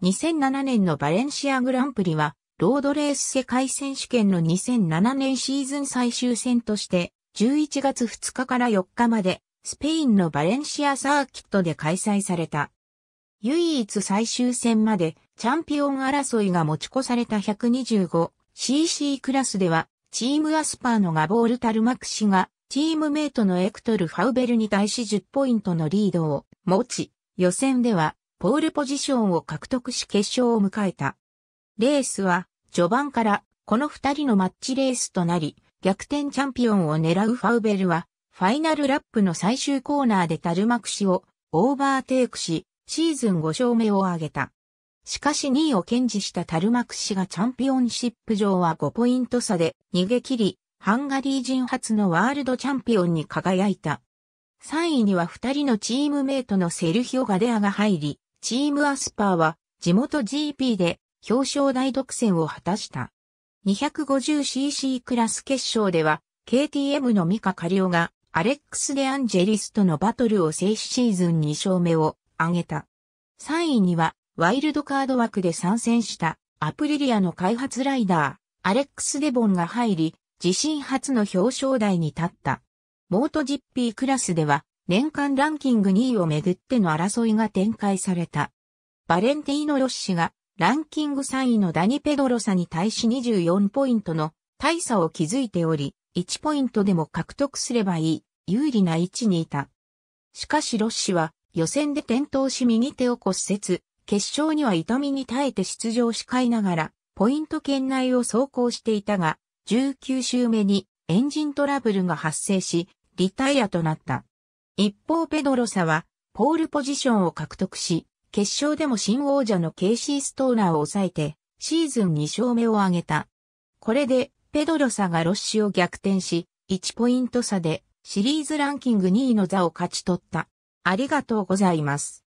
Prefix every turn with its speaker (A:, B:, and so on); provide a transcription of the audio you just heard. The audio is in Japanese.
A: 2007年のバレンシアグランプリは、ロードレース世界選手権の2007年シーズン最終戦として、11月2日から4日まで、スペインのバレンシアサーキットで開催された。唯一最終戦まで、チャンピオン争いが持ち越された 125cc クラスでは、チームアスパーのガボール・タルマク氏が、チームメイトのエクトル・ファウベルに対し10ポイントのリードを持ち、予選ではポールポジションを獲得し決勝を迎えた。レースは、序盤からこの二人のマッチレースとなり、逆転チャンピオンを狙うファウベルは、ファイナルラップの最終コーナーでタルマクシをオーバーテイクし、シーズン5勝目を挙げた。しかし2位を堅持したタルマクシがチャンピオンシップ上は5ポイント差で逃げ切り、ハンガリー人初のワールドチャンピオンに輝いた。3位には2人のチームメイトのセルヒオ・ガデアが入り、チームアスパーは地元 GP で表彰台独占を果たした。250cc クラス決勝では KTM のミカ・カリオがアレックス・デ・アンジェリスとのバトルを制しシーズン2勝目を挙げた。3位にはワイルドカード枠で参戦したアプリリアの開発ライダー、アレックス・デボンが入り、自身初の表彰台に立った。モート GP クラスでは年間ランキング2位をめぐっての争いが展開された。バレンティーノ・ロッシがランキング3位のダニ・ペドロサに対し24ポイントの大差を築いており、1ポイントでも獲得すればいい、有利な位置にいた。しかしロッシは予選で転倒し右手を骨折、決勝には痛みに耐えて出場し飼いながら、ポイント圏内を走行していたが、19周目にエンジントラブルが発生し、リタイアとなった。一方ペドロサは、ポールポジションを獲得し、決勝でも新王者のケイシー・ストーナーを抑えて、シーズン2勝目を挙げた。これで、ペドロサがロッシュを逆転し、1ポイント差で、シリーズランキング2位の座を勝ち取った。ありがとうございます。